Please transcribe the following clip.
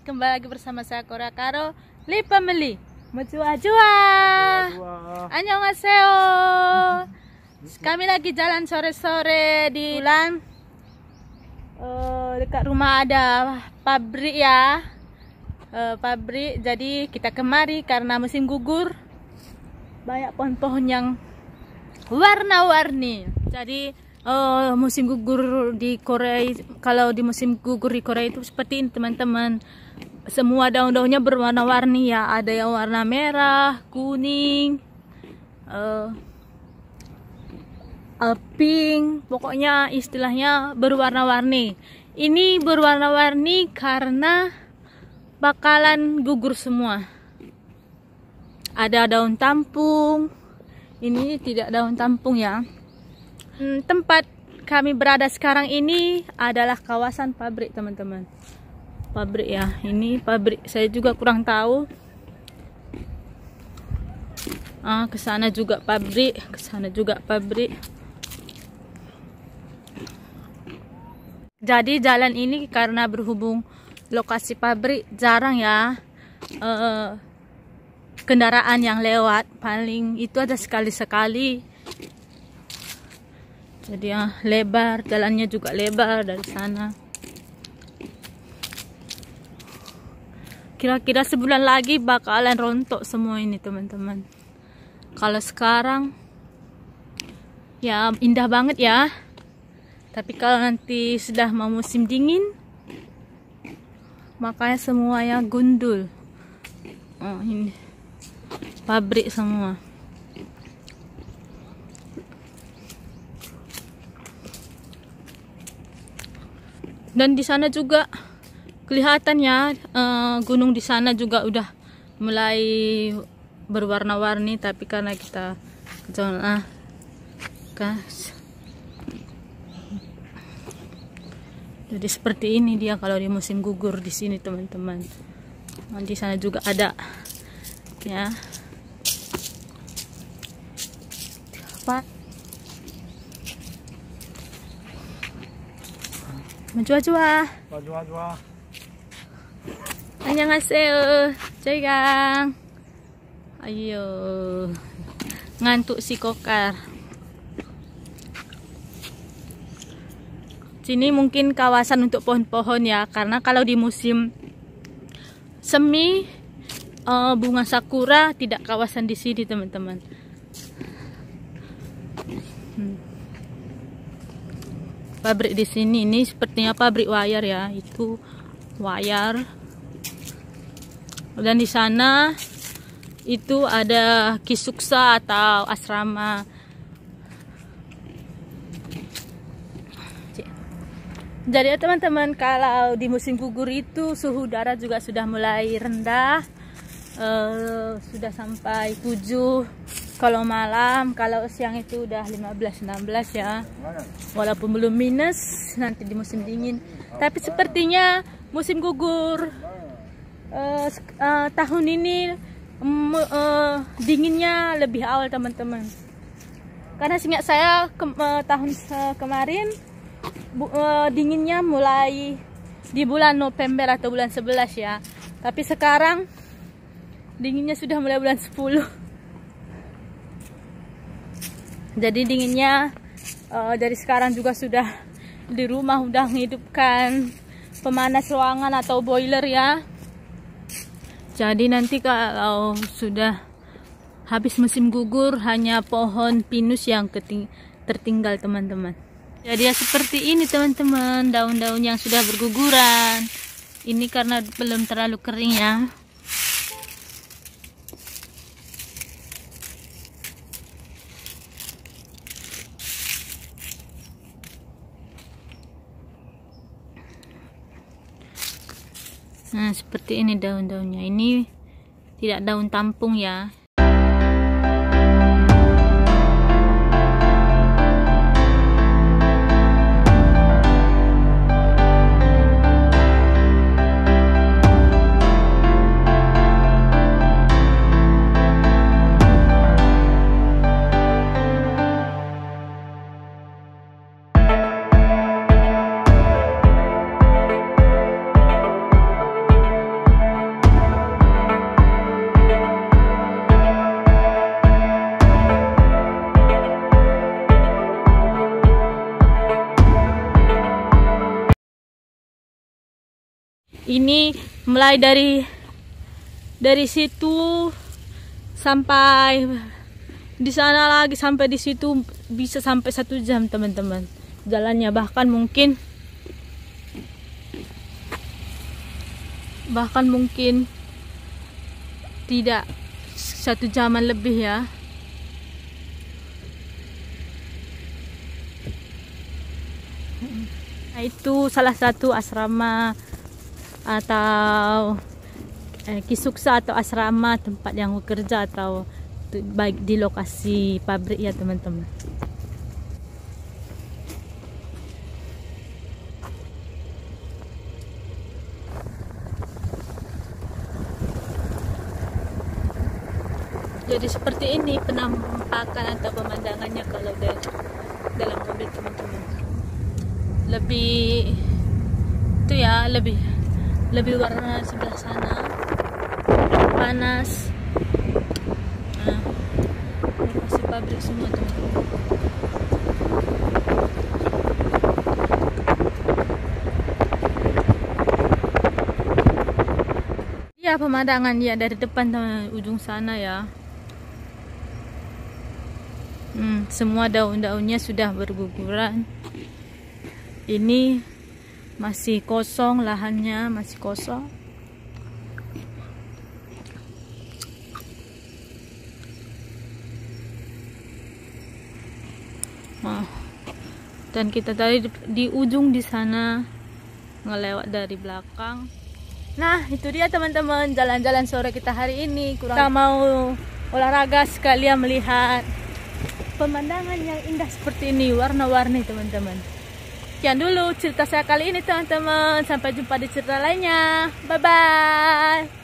kembali lagi bersama saya Kora Karo Lipa Meli Mujua Jua Annyeonghaseyo Kami lagi jalan sore-sore di bulan eh, Dekat rumah ada pabrik ya eh, Pabrik jadi kita kemari karena musim gugur Banyak pohon-pohon yang warna-warni Jadi uh, musim gugur di Korea kalau di musim gugur di Korea itu seperti ini teman-teman semua daun-daunnya berwarna-warni ya ada yang warna merah kuning uh, uh, pink pokoknya istilahnya berwarna-warni ini berwarna-warni karena bakalan gugur semua ada daun tampung ini tidak daun tampung ya hmm, tempat kami berada sekarang ini adalah kawasan pabrik teman-teman pabrik ya ini pabrik saya juga kurang tahu ah, ke sana juga pabrik ke sana juga pabrik jadi jalan ini karena berhubung lokasi pabrik jarang ya eh, kendaraan yang lewat paling itu ada sekali-sekali jadi ya ah, lebar jalannya juga lebar dari sana kira-kira sebulan lagi bakalan rontok semua ini teman-teman kalau sekarang ya indah banget ya tapi kalau nanti sudah mau musim dingin makanya semuanya gundul oh ini pabrik semua dan di sana juga kelihatan ya uh, gunung di sana juga udah mulai berwarna-warni tapi karena kita ke zona ah, gas jadi seperti ini dia kalau di musim gugur di sini teman-teman di sana juga ada ya Mencuah-cuah. Mencuah-cuah. Annyeonghaseyo. Joygang. Ayo. Ngantuk si kokar. Sini mungkin kawasan untuk pohon-pohon ya, karena kalau di musim semi eh, bunga sakura tidak kawasan di sini, teman-teman. Hmm pabrik di sini ini sepertinya pabrik wire ya itu wire dan di sana itu ada kisuksa atau asrama jadi ya teman-teman kalau di musim gugur itu suhu udara juga sudah mulai rendah uh, sudah sampai 7 kalau malam kalau siang itu udah 15-16 ya walaupun belum minus nanti di musim dingin tapi sepertinya musim gugur uh, uh, tahun ini um, uh, dinginnya lebih awal teman-teman karena seingat saya ke, uh, tahun uh, kemarin bu, uh, dinginnya mulai di bulan November atau bulan 11 ya tapi sekarang dinginnya sudah mulai bulan 10 jadi dinginnya uh, dari sekarang juga sudah di rumah udah menghidupkan pemanas ruangan atau boiler ya jadi nanti kalau sudah habis musim gugur hanya pohon pinus yang tertinggal teman-teman jadi ya seperti ini teman-teman daun-daun yang sudah berguguran ini karena belum terlalu kering ya seperti ini daun-daunnya ini tidak daun tampung ya ini mulai dari dari situ sampai di sana lagi sampai di situ bisa sampai satu jam teman-teman jalannya bahkan mungkin bahkan mungkin tidak satu jaman lebih ya nah, itu salah satu asrama atau eh, kisuksa atau asrama tempat yang bekerja atau baik di lokasi pabrik ya teman-teman. Jadi seperti ini penampakan atau pemandangannya kalau dari dalam mobil teman-teman. Lebih itu ya, lebih lebih warna sebelah sana panas nah ini pabrik semua teman-teman ya pemandangan ya dari depan teman ujung sana ya hmm, semua daun-daunnya sudah berguguran ini masih kosong lahannya masih kosong nah dan kita tadi di, di ujung di sana ngelewat dari belakang nah itu dia teman-teman jalan-jalan sore kita hari ini kurang kita mau olahraga sekalian melihat pemandangan yang indah seperti ini warna-warni teman-teman sekian dulu cerita saya kali ini teman-teman. Sampai jumpa di cerita lainnya. Bye-bye.